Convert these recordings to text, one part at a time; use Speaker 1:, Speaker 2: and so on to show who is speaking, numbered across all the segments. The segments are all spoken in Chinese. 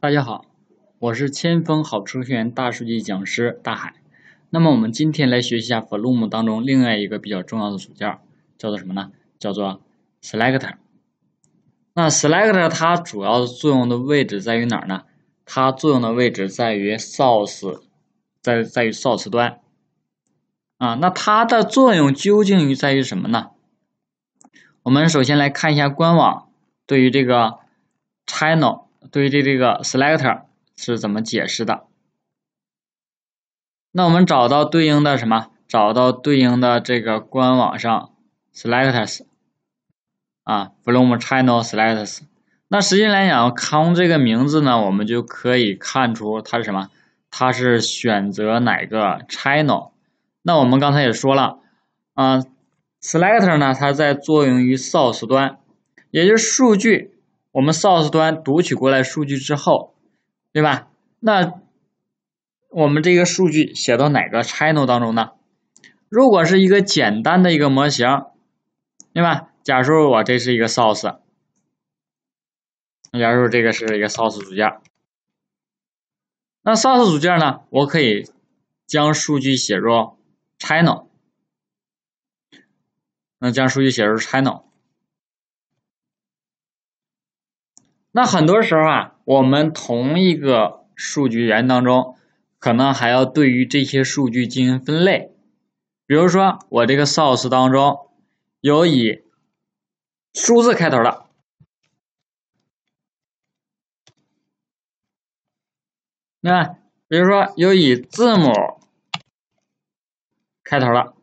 Speaker 1: 大家好，我是千峰好程序员大数据讲师大海。那么我们今天来学习一下 Flume 当中另外一个比较重要的组件，叫做什么呢？叫做 Selector。那 Selector 它主要作用的位置在于哪儿呢？它作用的位置在于 source，在在于 source 端啊。那它的作用究竟于在于什么呢？我们首先来看一下官网对于这个 channel。对于这这个 selector 是怎么解释的？那我们找到对应的什么？找到对应的这个官网上 selectors 啊，o l o m m channel selectors。那实际来讲，con 这个名字呢，我们就可以看出它是什么？它是选择哪个 channel？那我们刚才也说了，啊，selector 呢，它在作用于 source 端，也就是数据。我们 source 端读取过来数据之后，对吧？那我们这个数据写到哪个 channel 当中呢？如果是一个简单的一个模型，对吧？假设我这是一个 source，假设这个是一个 source 组件，那 source 组件呢，我可以将数据写入 channel，那将数据写入 channel。那很多时候啊，我们同一个数据源当中，可能还要对于这些数据进行分类。比如说，我这个 source 当中有以数字开头的，那比如说有以字母开头的，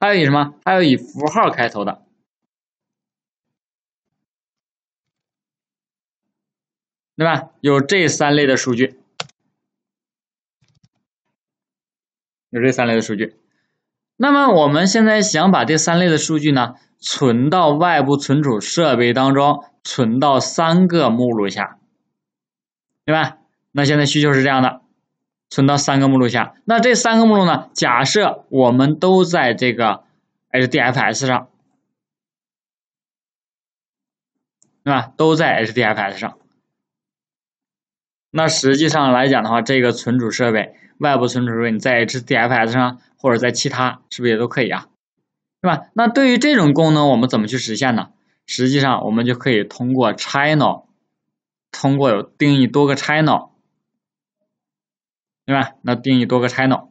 Speaker 1: 还有以什么？还有以符号开头的。对吧？有这三类的数据，有这三类的数据。那么我们现在想把这三类的数据呢，存到外部存储设备当中，存到三个目录下，对吧？那现在需求是这样的，存到三个目录下。那这三个目录呢，假设我们都在这个 HDFS 上，对吧？都在 HDFS 上。那实际上来讲的话，这个存储设备、外部存储设备，你在 HDFS 上或者在其他是不是也都可以啊？是吧？那对于这种功能，我们怎么去实现呢？实际上，我们就可以通过 channel，通过有定义多个 channel，对吧？那定义多个 channel，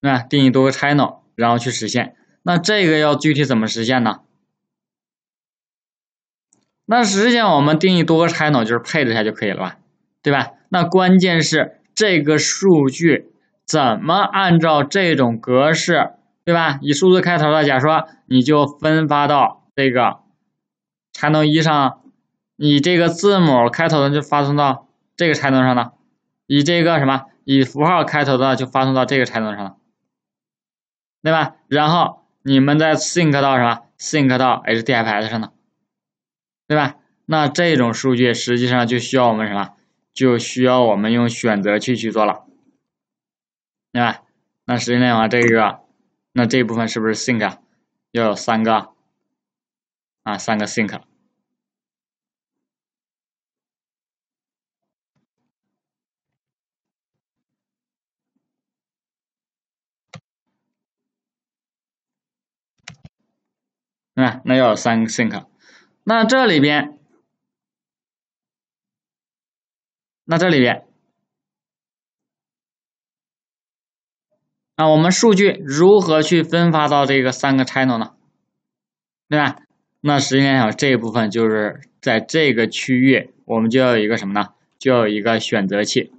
Speaker 1: 那定义多个 channel，然后去实现。那这个要具体怎么实现呢？那实际上我们定义多个 channel 就是配置一下就可以了吧，对吧？那关键是这个数据怎么按照这种格式，对吧？以数字开头的，假说你就分发到这个拆动一上；以这个字母开头的就发送到这个拆动上了；以这个什么以符号开头的就发送到这个拆动上了，对吧？然后你们再 sync 到什么？sync 到 HDFS 上呢？对吧？那这种数据实际上就需要我们什么？就需要我们用选择器去做了，对吧？那实际上的话，这个，那这一部分是不是 think 要有三个啊，三个 think，那那要有三个 think。那这里边，那这里边，那我们数据如何去分发到这个三个 channel 呢？对吧？那实际上这一部分就是在这个区域，我们就要有一个什么呢？就要有一个选择器，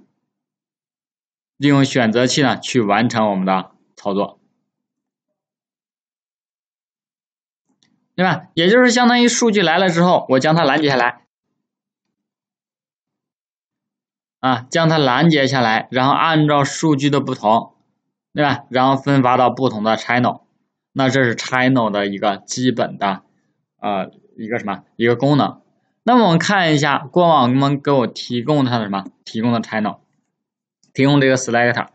Speaker 1: 利用选择器呢去完成我们的操作。对吧？也就是相当于数据来了之后，我将它拦截下来，啊，将它拦截下来，然后按照数据的不同，对吧？然后分发到不同的 channel。那这是 channel 的一个基本的，呃，一个什么，一个功能。那么我们看一下，官网们给我提供的什么？提供的 channel，提供这个 selector。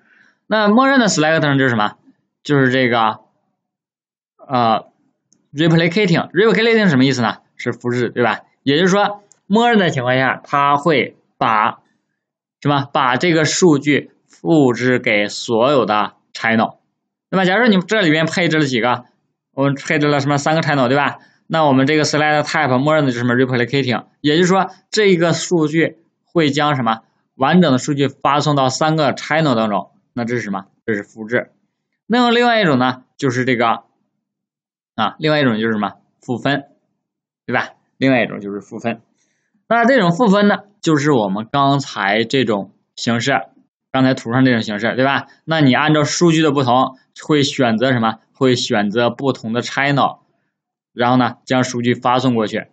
Speaker 1: 那默认的 selector 就是什么？就是这个，呃。replicating，replicating 什么意思呢？是复制，对吧？也就是说，默认的情况下，它会把什么把这个数据复制给所有的 channel。那么，假如说你们这里面配置了几个，我们配置了什么三个 channel，对吧？那我们这个 slide type 默认的就是什么 replicating，也就是说，这个数据会将什么完整的数据发送到三个 channel 当中。那这是什么？这是复制。那么，另外一种呢，就是这个。啊，另外一种就是什么负分，对吧？另外一种就是负分。那这种负分呢，就是我们刚才这种形式，刚才图上这种形式，对吧？那你按照数据的不同，会选择什么？会选择不同的 channel，然后呢，将数据发送过去。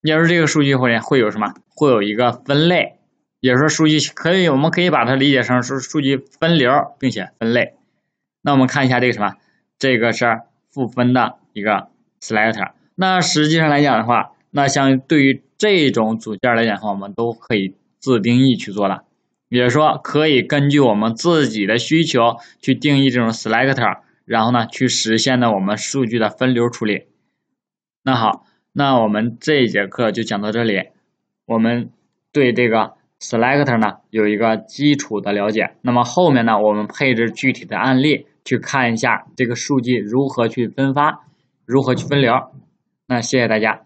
Speaker 1: 也就是这个数据会会有什么？会有一个分类。也就是说，数据可以，我们可以把它理解成是数据分流，并且分类。那我们看一下这个什么？这个是。赋分的一个 selector，那实际上来讲的话，那相对于这种组件来讲的话，我们都可以自定义去做了，也就是说可以根据我们自己的需求去定义这种 selector，然后呢去实现呢我们数据的分流处理。那好，那我们这节课就讲到这里，我们对这个。Selector 呢有一个基础的了解，那么后面呢我们配置具体的案例，去看一下这个数据如何去分发，如何去分流。那谢谢大家。